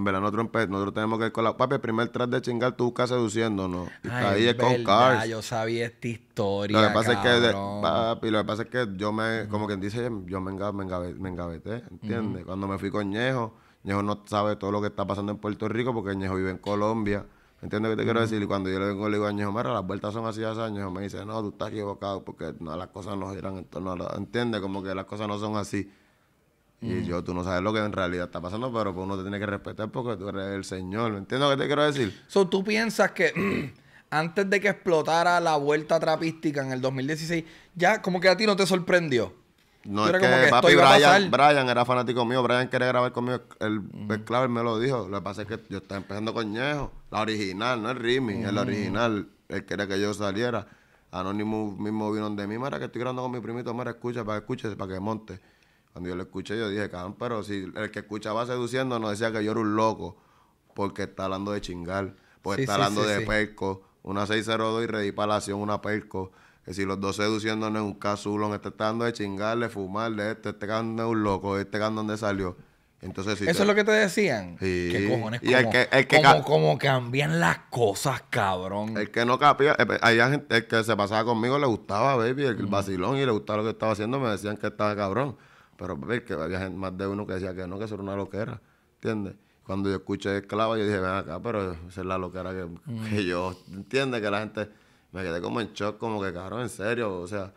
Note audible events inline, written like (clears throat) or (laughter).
En verdad, nosotros, tenemos que ir con la... Papi, primero primer tras de chingar tú casa seduciéndonos. ahí es con Cars. yo sabía esta historia, Lo que pasa es que... Papi, lo que pasa es que yo me... Como quien dice, yo me, engaveté, ¿entiendes? Cuando me fui con Ñejo, Ñejo no sabe todo lo que está pasando en Puerto Rico porque Ñejo vive en Colombia. ¿Entiendes lo que te quiero decir? Y cuando yo le vengo, le digo a Ñejo, mira, las vueltas son así esas, Ñejo Me dice, no, tú estás equivocado porque las cosas no eran en torno a... La... ¿Entiendes? Como que las cosas no son así. Y yo, tú no sabes lo que en realidad está pasando, pero pues uno te tiene que respetar porque tú eres el Señor. ¿Me entiendes lo que te quiero decir? So, tú piensas que (clears throat) antes de que explotara la vuelta trapística en el 2016, ya como que a ti no te sorprendió. No, es que, papi Brian, Brian, era fanático mío. Brian quería grabar conmigo. El, me lo dijo. Lo que pasa es que yo estaba empezando con Ñejo. La original, no el Rimi. Es El original. Él quería que yo saliera. Anónimo mismo vino de mí. Mira, que estoy grabando con mi primito. Mira, escucha, para que para que monte. Cuando yo lo escuché, yo dije, cabrón, pero si el que escuchaba seduciendo no decía que yo era un loco, porque está hablando de chingar, porque está hablando de perco, una 602 y redipalación una perco. Que si los dos seduciendo no es un casulón, este está dando de chingarle, fumarle, este, este cabrón es un loco, este cabrón donde salió. Entonces, Eso es lo que te decían. Sí. Que cojones, como, como, cambian las cosas, cabrón. El que no capía, eh, eh, gente, el que se pasaba conmigo le gustaba, baby, el, el vacilón y le gustaba lo que estaba haciendo, me decían que estaba cabrón. Pero ver que había más de uno que decía que no, que eso era una loquera, ¿entiendes? Cuando yo escuché esclava, yo dije, ven acá, pero esa es la loquera que, mm. yo, ¿entiendes? Que la gente, me quedé como en shock, como que, cabrón, en serio, o sea,